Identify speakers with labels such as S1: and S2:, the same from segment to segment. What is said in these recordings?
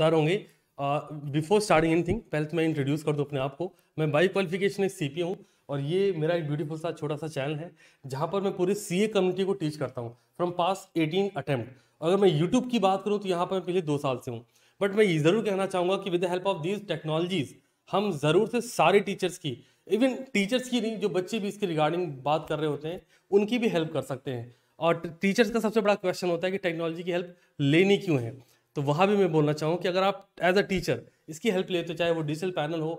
S1: मददगार होंगे before starting anything पहले तो मैं इंट्रोड्यूस कर दूँ अपने आप को मैं बाई क्वालिफिकेशन एक सी हूँ और ये मेरा एक ब्यूटीफुल सा छोटा सा चैनल है जहाँ पर मैं पूरे सी ए कम्युनिटी को टीच करता हूँ फ्रॉम पास एटीन अटैम्प्ट अगर मैं यूट्यूब की बात करूँ तो यहाँ पर मैं पिछले दो साल से हूँ बट मैं ये ज़रूर कहना चाहूँगा कि with the help of these technologies हम ज़रूर से सारे टीचर्स की इवन टीचर्स की नहीं जो बच्चे भी इसके रिगार्डिंग बात कर रहे होते हैं उनकी भी हेल्प कर सकते हैं और टीचर्स का सबसे बड़ा क्वेश्चन होता है कि टेक्नोलॉजी की हेल्प लेनी क्यों है तो वहाँ भी मैं बोलना चाहूँ कि अगर आप एज अ टीचर इसकी हेल्प लेते हो चाहे वो डिजिटल पैनल हो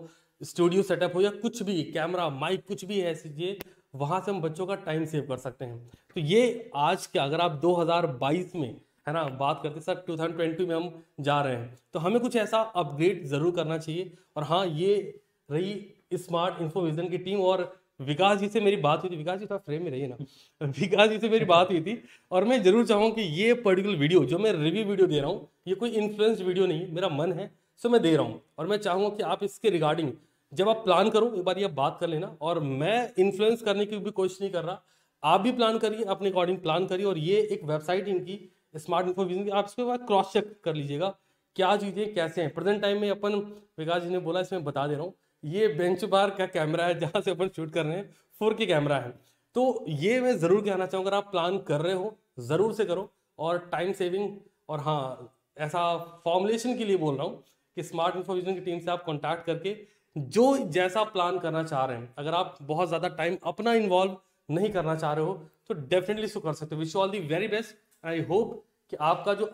S1: स्टूडियो सेटअप हो या कुछ भी कैमरा माइक कुछ भी है ऐसी चीज़ें वहाँ से हम बच्चों का टाइम सेव कर सकते हैं तो ये आज के अगर आप 2022 में है ना बात करते सर 2020 में हम जा रहे हैं तो हमें कुछ ऐसा अपग्रेड ज़रूर करना चाहिए और हाँ ये रही स्मार्ट इन्फोविजन की टीम और विकास जी से मेरी बात हुई थी विकास जी थोड़ा फ्रेम में रहिए ना विकास जी से मेरी बात हुई थी और मैं जरूर चाहूँ कि ये पर्टिकुलर वीडियो जो मैं रिव्यू वीडियो दे रहा हूँ ये कोई इन्फ्लुएंस वीडियो नहीं है मेरा मन है सो मैं दे रहा हूँ और मैं चाहूँगा कि आप इसके रिगार्डिंग जब आप प्लान करो एक बार ये बात कर लेना और मैं इन्फ्लुएंस करने की भी कोशिश नहीं कर रहा आप भी प्लान करिए अपने अकॉर्डिंग प्लान करिए और ये एक वेबसाइट इनकी स्मार्ट इन्फो बिजनेस आप इस पर क्रॉस चेक कर लीजिएगा क्या चीज़ें कैसे हैं प्रेजेंट टाइम में अपन विकास जी ने बोला इसमें बता दे रहा हूँ ये बेंच बार का कैमरा है जहाँ से अपन शूट कर रहे हैं फोर के कैमरा है तो ये मैं ज़रूर कहना चाहूँगा अगर आप प्लान कर रहे हो ज़रूर से करो और टाइम सेविंग और हाँ ऐसा फॉर्मुलेशन के लिए बोल रहा हूँ कि स्मार्ट इन्फॉर्मेशन की टीम से आप कॉन्टैक्ट करके जो जैसा प्लान करना चाह रहे हैं अगर आप बहुत ज़्यादा टाइम अपना इन्वॉल्व नहीं करना चाह रहे हो तो डेफिनेटली सो कर सकते हो wish all the very best I hope कि आपका जो